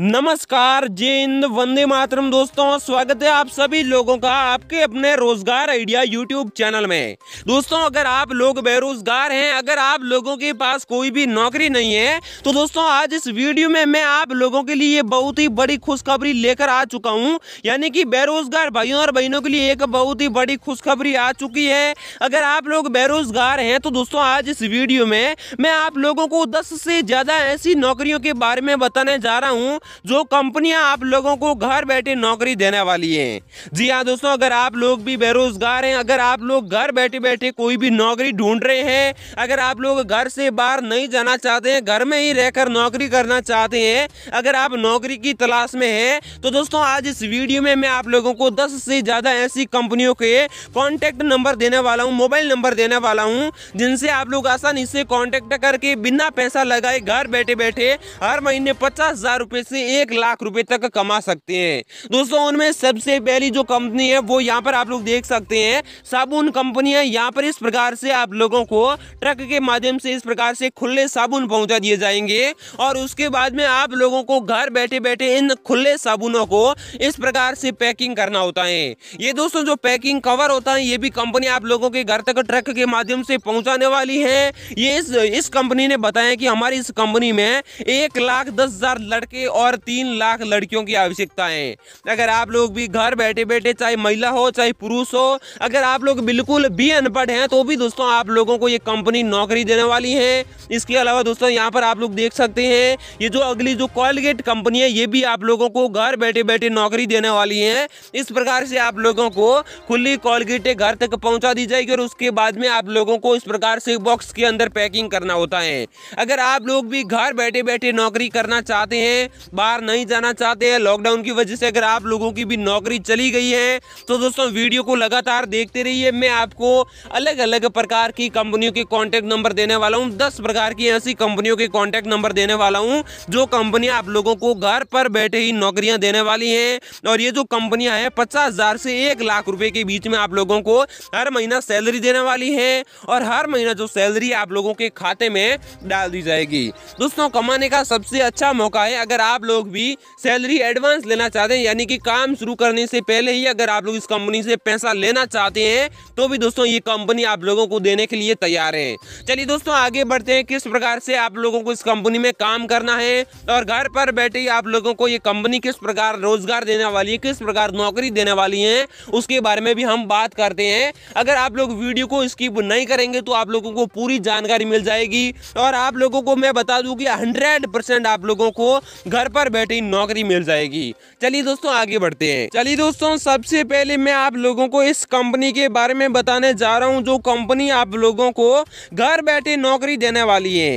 नमस्कार जय हिंद वंदे मातरम दोस्तों स्वागत है आप सभी लोगों का आपके अपने रोजगार आइडिया यूट्यूब चैनल में दोस्तों अगर आप लोग बेरोजगार हैं अगर आप लोगों के पास कोई भी नौकरी नहीं है तो दोस्तों आज इस वीडियो में मैं आप लोगों के लिए बहुत ही बड़ी खुशखबरी लेकर आ चुका हूँ यानी कि बेरोजगार भाइयों और बहनों के लिए एक बहुत ही बड़ी खुशखबरी आ चुकी है अगर आप लोग बेरोजगार हैं तो दोस्तों आज इस वीडियो में मैं आप लोगों को दस से ज्यादा ऐसी नौकरियों के बारे में बताने जा रहा हूँ जो कंपनियां आप लोगों को घर बैठे नौकरी देने वाली हैं जी हाँ दोस्तों अगर आप लोग भी बेरोजगार हैं अगर आप लोग घर बैठे बैठे कोई भी नौकरी ढूंढ रहे हैं अगर आप लोग घर से बाहर नहीं जाना चाहते हैं घर में ही रहकर नौकरी करना चाहते हैं अगर आप नौकरी की तलाश में है तो दोस्तों आज इस वीडियो में मैं आप लोगों को दस से ज़्यादा ऐसी कंपनियों के कॉन्टेक्ट नंबर देने वाला हूँ मोबाइल नंबर देने वाला हूँ जिनसे आप लोग आसानी से कॉन्टेक्ट करके बिना पैसा लगाए घर बैठे बैठे हर महीने पचास हज़ार रुपए से एक लाख रुपए तक कमा सकते हैं दोस्तों उनमें सबसे पहली जो कंपनी है वो यहाँ पर आप लोग देख सकते हैं साबुन कंपनी है यहाँ पर इस प्रकार से आप लोगों को ट्रक के माध्यम से इस प्रकार से खुले साबुन पहुंचा दिए जाएंगे और उसके बाद में आप लोगों को घर बैठे बैठे इन खुले साबुनों को इस प्रकार से पैकिंग करना होता है ये दोस्तों जो पैकिंग कवर होता है ये भी कंपनी आप लोगों के घर तक ट्रक के माध्यम से पहुंचाने वाली है ये इस इस कंपनी ने बताया कि हमारी इस कंपनी में एक लाख दस हजार लड़के और और तीन लाख लड़कियों की आवश्यकता है अगर आप लोग भी घर बैठे बैठे चाहे महिला हो चाहे पुरुष हो अगर आप लोग बिल्कुल भी अनपढ़ हैं तो भी दोस्तों आप लोगों को ये कंपनी नौकरी देने वाली है इसके अलावा दोस्तों यहाँ पर आप लोग देख सकते हैं ये जो अगली जो कॉलगेट कंपनी है ये भी आप लोगों को घर बैठे बैठे नौकरी देने वाली है इस प्रकार से आप लोगों को खुली कॉलगेटें घर तक पहुँचा दी जाएगी और उसके बाद में आप लोगों को इस प्रकार से बॉक्स के अंदर पैकिंग करना होता है अगर आप लोग भी घर बैठे बैठे नौकरी करना चाहते हैं बाहर नहीं जाना चाहते हैं लॉकडाउन की वजह से अगर आप लोगों की भी नौकरी चली गई है तो दोस्तों वीडियो को लगातार देखते रहिए मैं आपको अलग अलग प्रकार की कंपनियों के कॉन्टैक्ट नंबर देने वाला हूँ दस प्रकार की ऐसी कंपनियों के कॉन्टैक्ट नंबर देने वाला हूँ जो कंपनियाँ आप लोगों को घर पर बैठे ही नौकरियाँ देने वाली हैं और ये जो कंपनियाँ हैं पचास हज़ार से एक लाख रुपये के बीच में आप लोगों को हर महीना सैलरी देने वाली है और हर महीना जो सैलरी आप लोगों के खाते में डाल दी जाएगी दोस्तों कमाने का सबसे अच्छा मौका है अगर आप आप लोग भी सैलरी एडवांस लेना चाहते हैं यानी कि काम शुरू करने से पहले ही अगर आप लोग इस कंपनी से पैसा लेना चाहते हैं तो भी दोस्तों ये कंपनी आप लोगों को देने के लिए तैयार है चलिए दोस्तों आगे बढ़ते हैं किस प्रकार से आप लोगों को इस कंपनी में काम करना है और घर पर बैठे ही आप लोगों को ये कंपनी किस प्रकार रोजगार देने वाली है किस प्रकार नौकरी देने वाली है उसके बारे में भी हम बात करते हैं अगर आप लोग वीडियो को स्किप नहीं करेंगे तो आप लोगों को पूरी जानकारी मिल जाएगी और आप लोगों को मैं बता दूं कि 100 परसेंट आप लोगों को घर पर बैठे ही नौकरी मिल जाएगी चलिए दोस्तों आगे बढ़ते हैं चलिए दोस्तों सबसे पहले मैं आप लोगों को इस कंपनी के बारे में बताने जा रहा हूँ जो कंपनी आप लोगों को घर बैठे नौकरी देने वाली है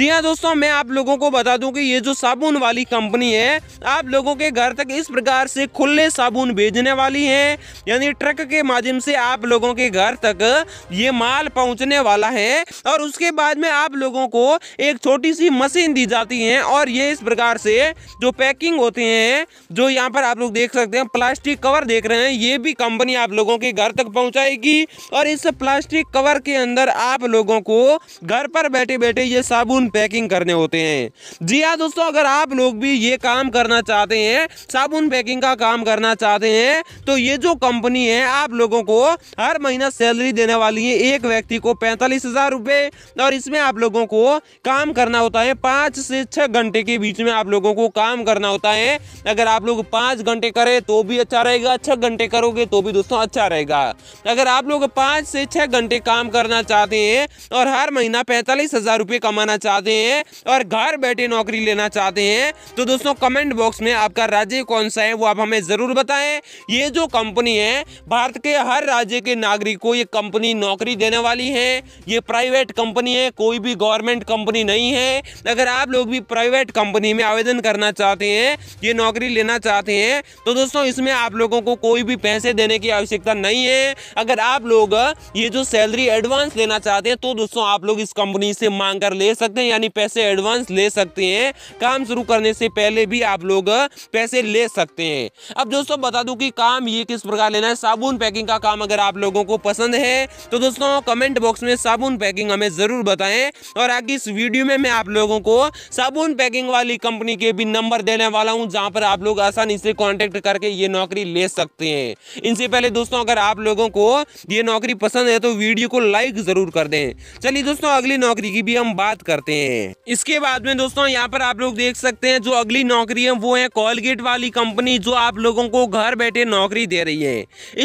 जी हाँ दोस्तों मैं आप लोगों को बता दूँ की ये जो साबुन वाली कंपनी है आप लोगों के घर तक इस प्रकार से खुले साबुन भेजने वाली है यानी ट्रक के माध्यम से आप लोगों के घर तक ये माल पहुंचने वाला है और उसके बाद में आप लोगों को एक छोटी सी मशीन दी जाती है और ये इस प्रकार से जो पैकिंग होते हैं जो यहाँ पर आप लोग देख सकते हैं प्लास्टिक कवर देख रहे हैं ये भी कंपनी आप लोगों के घर तक पहुँचाएगी और इस प्लास्टिक कवर के अंदर आप लोगों को घर पर बैठे बैठे ये साबुन पैकिंग करने होते हैं जी हाँ दोस्तों अगर आप लोग भी ये काम करना चाहते हैं साबुन पैकिंग का काम करना चाहते हैं तो ये जो कंपनी है आप लोगों को हर महीना सैलरी देने वाली है एक व्यक्ति को पैंतालीस हज़ार रुपए और इसमें आप लोगों को काम करना होता है पांच से छह घंटे के बीच में आप लोगों को को काम करना होता है अगर आप लोग पाँच घंटे करें तो भी अच्छा रहेगा छः घंटे करोगे तो भी दोस्तों अच्छा रहेगा अगर आप लोग पाँच से छः घंटे काम करना चाहते हैं और हर महीना पैंतालीस हज़ार कमाना चाहते हैं और घर बैठे नौकरी लेना चाहते हैं तो दोस्तों कमेंट बॉक्स में आपका राज्य कौन सा है वो आप हमें ज़रूर बताएँ ये जो कंपनी है भारत के हर राज्य के नागरिक को ये कंपनी नौकरी देने वाली है ये प्राइवेट कंपनी है कोई भी गवर्नमेंट कंपनी नहीं है अगर आप लोग भी प्राइवेट कंपनी में आवेदन कर करना चाहते हैं ये नौकरी लेना चाहते हैं तो दोस्तों इसमें आप लोगों को कोई भी पैसे देने की आवश्यकता नहीं है अगर आप लोग ये जो सैलरी एडवांस लेना चाहते हैं तो दोस्तों आप लोग इस कंपनी से मांग कर ले सकते हैं यानी पैसे एडवांस ले सकते हैं काम शुरू करने से पहले भी आप लोग पैसे ले सकते हैं अब दोस्तों बता दूं कि काम ये किस प्रकार लेना है साबुन पैकिंग का काम अगर आप लोगों को पसंद है तो दोस्तों कमेंट बॉक्स में साबुन पैकिंग हमें ज़रूर बताएं और आगे इस वीडियो में मैं आप लोगों को साबुन पैकिंग वाली कंपनी के भी नंबर देने वाला हूँ जहाँ पर आप लोग आसानी से कॉन्टेक्ट करके ये नौकरी ले सकते हैं इनसे पहले दोस्तों अगर आप लोगों को ये नौकरी पसंद है तो वीडियो को लाइक ज़रूर कर दें चलिए दोस्तों अगली नौकरी की भी हम बात करते हैं इसके बाद में दोस्तों यहाँ पर आप लोग देख सकते हैं जो अगली नौकरी है वो है कॉलगेट वाली कंपनी जो आप लोगों को घर बैठे नौकरी दे रही है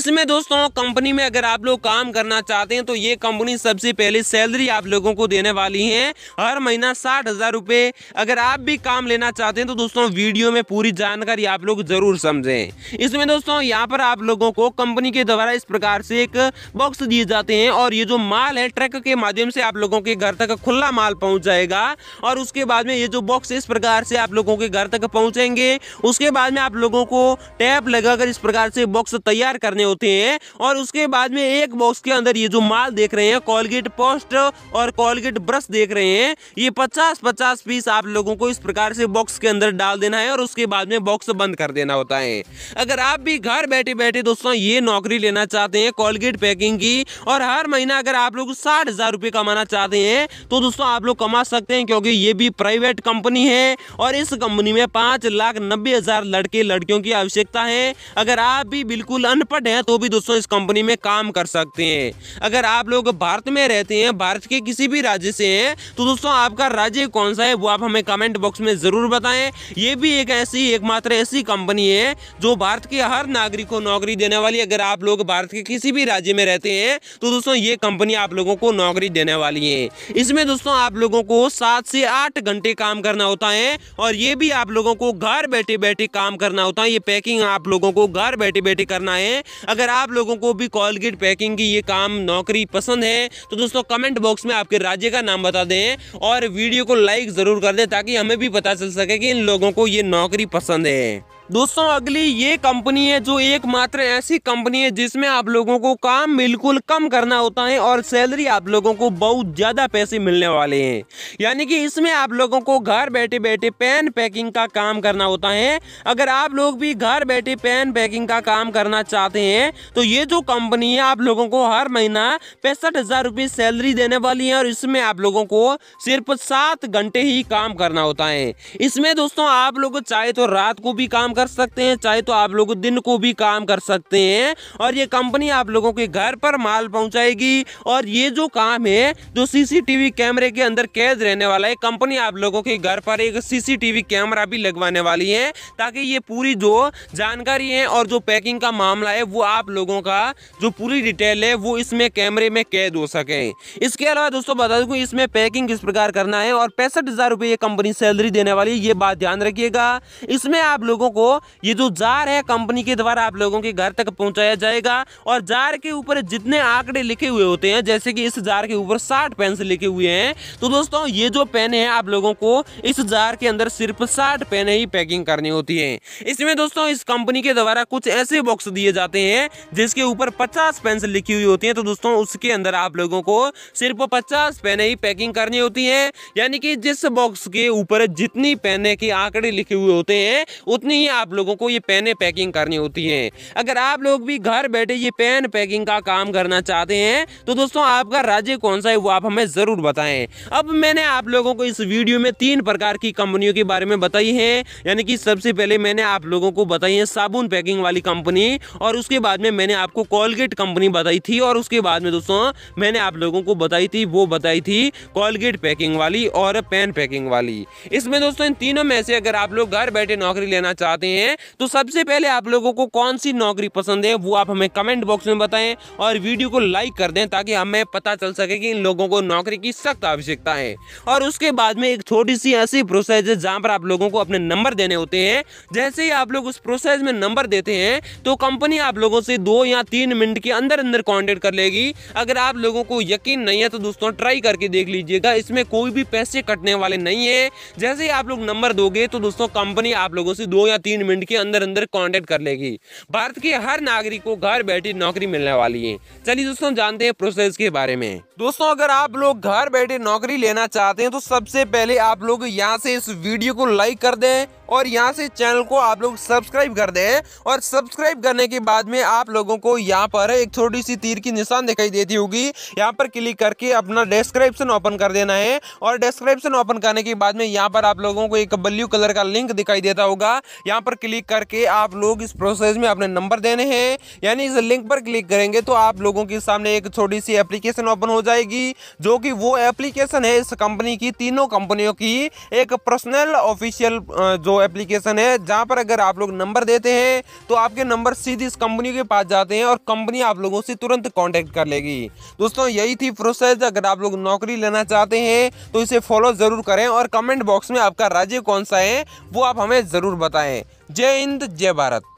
इसमें दोस्तों कंपनी में अगर आप लोग काम करना चाहते हैं तो ये कंपनी सबसे पहले सैलरी आप लोगों को देने वाली है हर महीना साठ हजार रुपए अगर आप भी काम लेना चाहते हैं तो दोस्तों वीडियो में पूरी जानकारी आप लोग जरूर समझें इसमें दोस्तों यहाँ पर आप लोगों को कंपनी के द्वारा इस प्रकार से एक बॉक्स दिए जाते हैं और ये जो माल है ट्रक के माध्यम से आप लोगों के घर तक खुला माल पहुंच जाएगा और उसके बाद में ये जो बॉक्स इस प्रकार से आप लोगों के घर तक पहुँचेंगे उसके बाद में आप लोगों को टैप लगाकर इस प्रकार से बॉक्स तैयार करने होते हैं और उसके बाद में एक बॉक्स के अंदर ये जो माल देख रहे हैं कॉलगेट पोस्ट और कॉलगेट ब्रश देख रहे हैं ये पचास पचास पीस आप लोगों को इस प्रकार से बॉक्स के अंदर डाल देना है और उसके बाद में बॉक्स बंद कर देना होता है अगर आप भी घर बैठे बैठे दोस्तों ये नौकरी लेना चाहते हैं कोलगेट पैकिंग की और हर महीना अगर आप लोग साठ हज़ार रुपये कमाना चाहते हैं तो दोस्तों आप लोग कमा सकते हैं क्योंकि ये भी प्राइवेट कंपनी है और इस कंपनी में पाँच लाख नब्बे हज़ार लड़के लड़कियों की आवश्यकता है अगर आप भी बिल्कुल अनपढ़ हैं तो भी दोस्तों इस कंपनी में काम कर सकते हैं अगर आप लोग भारत में रहते हैं भारत के किसी भी राज्य से हैं तो दोस्तों आपका राज्य कौन सा है वो आप हमें कमेंट बॉक्स में ज़रूर बताए है ये भी एक ऐसी एकमात्र ऐसी कंपनी है जो भारत के हर नागरिक को नौकरी देने वाली अगर आप लोग भारत के किसी भी राज्य में रहते हैं तो दोस्तों ये कंपनी आप लोगों को नौकरी देने वाली है इसमें दोस्तों आप लोगों को सात से आठ घंटे काम करना होता है और ये भी आप लोगों को घर बैठे बैठे काम करना होता है ये पैकिंग आप लोगों को घर बैठे बैठे करना है अगर आप लोगों को भी कॉलगेट पैकिंग की ये काम नौकरी पसंद है तो दोस्तों कमेंट बॉक्स में आपके राज्य का नाम बता दें और वीडियो को लाइक ज़रूर कर दें ताकि हमें भी पता चल सके कि इन लोगों को ये नौकरी पसंद है दोस्तों अगली ये कंपनी है जो एकमात्र ऐसी कंपनी है जिसमें आप लोगों को काम बिल्कुल कम करना होता है और सैलरी आप लोगों को बहुत ज़्यादा पैसे मिलने वाले हैं यानी कि इसमें आप लोगों को घर बैठे बैठे पेन पैकिंग का काम करना होता है अगर आप लोग भी घर बैठे पेन पैकिंग का काम करना चाहते हैं तो ये जो कंपनी है आप लोगों को हर महीना पैंसठ हज़ार रुपये सैलरी देने वाली है और इसमें आप लोगों को सिर्फ सात घंटे ही काम करना होता है इसमें दोस्तों आप लोग चाहे तो रात को भी काम कर सकते हैं चाहे तो आप लोग दिन को भी काम कर सकते हैं और ये कंपनी आप लोगों के घर पर माल पहुंचाएगी और ये जो काम है जो सीसीटीवी कैमरे के अंदर कैद रहने वाला है कंपनी आप लोगों के घर पर एक सीसीटीवी कैमरा भी लगवाने वाली है ताकि ये पूरी जो जानकारी है और जो पैकिंग का मामला है वो आप लोगों का जो पूरी डिटेल है वो इसमें कैमरे में कैद हो सके इसके अलावा दोस्तों बता दूँ इसमें पैकिंग किस प्रकार करना है और पैंसठ हज़ार रुपये ये कंपनी सैलरी देने वाली ये बात ध्यान रखिएगा इसमें आप लोगों को ये जो जार है कंपनी के द्वारा आप लोगों के घर तक पहुंचाया जाएगा और जार के ऊपर जितने आंकड़े लिखे हुए होते हैं जैसे कि इस जार के ऊपर साठ पेन लिखे हुए हैं तो दोस्तों ये जो पेन है आप लोगों को इस जार के अंदर सिर्फ साठ पेन ही पैकिंग करनी होती है इसमें दोस्तों इस कंपनी के द्वारा कुछ ऐसे बॉक्स दिए जाते हैं जिसके ऊपर पचास पेन लिखी हुई होती है तो दोस्तों उसके अंदर आप लोगों को सिर्फ पचास पेन ही पैकिंग करनी होती है यानी कि जिस बॉक्स के ऊपर जितनी पेने के आंकड़े लिखे हुए होते हैं उतनी ही आप लोगों को ये पेने पैकिंग करनी होती है अगर आप लोग भी घर बैठे ये पेन पैकिंग का काम करना चाहते हैं तो दोस्तों आपका राज्य कौन सा है वो आप हमें ज़रूर बताएं अब मैंने आप लोगों को इस वीडियो में तीन प्रकार की कंपनियों के बारे में बताई है यानी कि सबसे पहले मैंने आप लोगों को बताई है साबुन पैकिंग वाली कंपनी और उसके बाद में मैंने आपको कॉलगेट कंपनी बताई थी और उसके बाद में दोस्तों मैंने आप लोगों को बताई थी वो बताई थी कॉलगेट पैकिंग वाली और पेन पैकिंग वाली इसमें दोस्तों इन तीनों में से अगर आप लोग घर बैठे नौकरी लेना चाहते चाहते हैं तो सबसे पहले आप लोगों को कौन सी नौकरी पसंद है वो आप हमें कमेंट बॉक्स में बताएं और वीडियो को लाइक कर दें ताकि हमें पता चल सके कि इन लोगों को नौकरी की सख्त आवश्यकता है और उसके बाद में एक छोटी सी ऐसी प्रोसेस है जहाँ पर आप लोगों को अपने नंबर देने होते हैं जैसे ही आप लोग उस प्रोसेस में नंबर देते हैं तो कंपनी आप लोगों से दो या तीन मिनट के अंदर अंदर कॉन्टेक्ट कर लेगी अगर आप लोगों को यकीन नहीं है तो दोस्तों ट्राई करके देख लीजिएगा इसमें कोई भी पैसे कटने वाले नहीं है जैसे ही आप लोग नंबर दोगे तो दोस्तों कंपनी आप लोगों से दो या तीन तीन मिनट के अंदर अंदर कॉन्टेक्ट कर लेगी भारत के हर नागरिक को घर बैठे नौकरी मिलने वाली है चलिए दोस्तों जानते हैं प्रोसेस के बारे में दोस्तों अगर आप लोग घर बैठे नौकरी लेना चाहते हैं तो सबसे पहले आप लोग यहाँ से इस वीडियो को लाइक कर दें और यहाँ से चैनल को आप लोग सब्सक्राइब कर दें और सब्सक्राइब करने के बाद में आप लोगों को यहाँ पर एक छोटी सी तीर की निशान दिखाई देती होगी यहाँ पर क्लिक करके अपना डिस्क्रिप्शन ओपन कर देना है और डिस्क्रिप्शन ओपन करने के बाद में यहाँ पर आप लोगों को एक ब्लू कलर का लिंक दिखाई देता होगा यहाँ पर क्लिक करके आप लोग इस प्रोसेस में अपने नंबर देने हैं यानी इस लिंक पर क्लिक करेंगे तो आप लोगों के सामने एक छोटी सी एप्लीकेशन ओपन हो जाएगी जो कि वो एप्लीकेशन है इस कंपनी की तीनों कंपनियों की एक पर्सनल ऑफिशियल जो एप्लीकेशन है जहाँ पर अगर आप लोग नंबर देते हैं तो आपके नंबर सीधे इस कंपनी के पास जाते हैं और कंपनी आप लोगों से तुरंत कॉन्टैक्ट कर लेगी दोस्तों यही थी प्रोसेस अगर आप लोग नौकरी लेना चाहते हैं तो इसे फॉलो ज़रूर करें और कमेंट बॉक्स में आपका राज्य कौन सा है वो आप हमें ज़रूर बताएं जय हिंद जय भारत